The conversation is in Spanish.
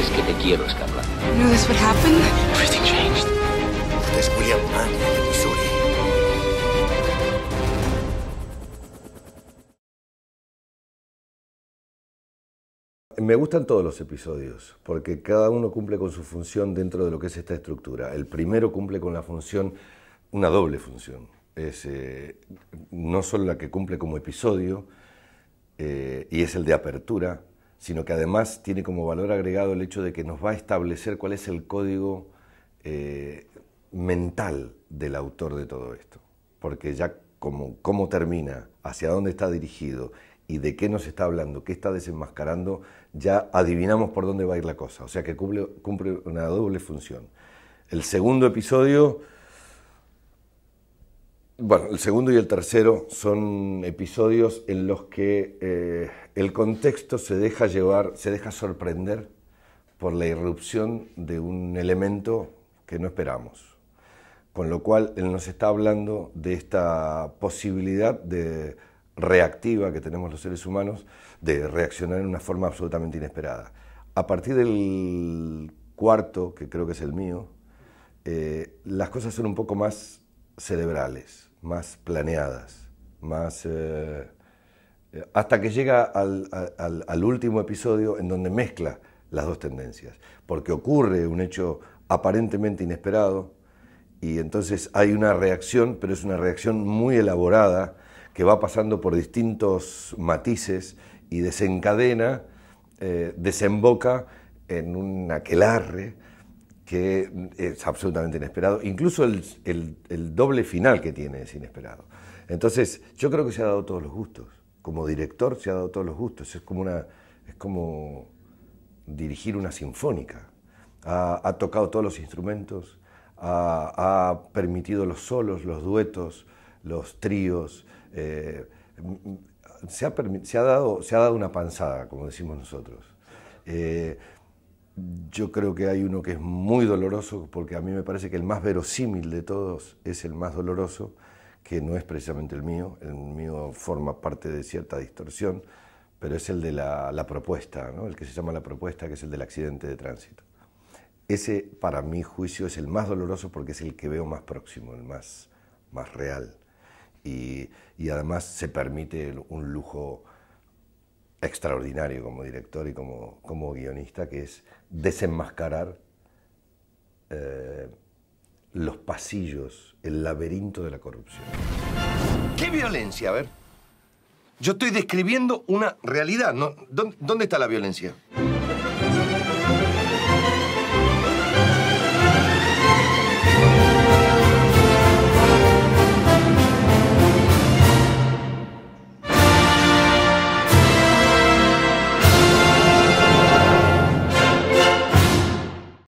es que te quiero, escapar. Everything changed. Me gustan todos los episodios, porque cada uno cumple con su función dentro de lo que es esta estructura. El primero cumple con la función, una doble función. Eh, no solo la que cumple como episodio, eh, y es el de apertura, sino que además tiene como valor agregado el hecho de que nos va a establecer cuál es el código eh, mental del autor de todo esto, porque ya como, cómo termina, hacia dónde está dirigido y de qué nos está hablando, qué está desenmascarando, ya adivinamos por dónde va a ir la cosa, o sea que cumple, cumple una doble función. El segundo episodio bueno, el segundo y el tercero son episodios en los que eh, el contexto se deja llevar, se deja sorprender por la irrupción de un elemento que no esperamos. Con lo cual, él nos está hablando de esta posibilidad de reactiva que tenemos los seres humanos de reaccionar en una forma absolutamente inesperada. A partir del cuarto, que creo que es el mío, eh, las cosas son un poco más cerebrales más planeadas, más... Eh, eh, hasta que llega al, último episodio en donde mezcla las dos tendencias, porque ocurre un hecho aparentemente inesperado y entonces hay una reacción, pero es una reacción muy elaborada que va pasando por distintos matices y desencadena, eh, desemboca en un aquelarre que mm, es absolutamente inesperado. Incluso el, doble final que tiene es inesperado. Entonces, yo creo que se ha dado todos los gustos. Como director se ha dado todos los gustos. Es como, una, es como dirigir una sinfónica. Ha, tocado todos los instrumentos, ha, permitido los solos, los duetos, los tríos. Eh, mm, mm, se, ha, se, ha dado, se ha dado una panzada, como decimos nosotros. Eh, yo creo que hay uno que es muy doloroso, porque a mí me parece que el más verosímil de todos es el más doloroso, que no es precisamente el mío, el mío forma parte de cierta distorsión, pero es el de la, propuesta, el que se llama la propuesta, que es el del accidente de tránsito. Ese, para mi juicio, es el más doloroso porque es el que veo más próximo, el más, más real. y además se permite un lujo extraordinario como director y como, como guionista, que es desenmascarar eh, los pasillos, el laberinto de la corrupción. ¿Qué violencia? A ver. Yo estoy describiendo una realidad. ¿Dónde está la violencia?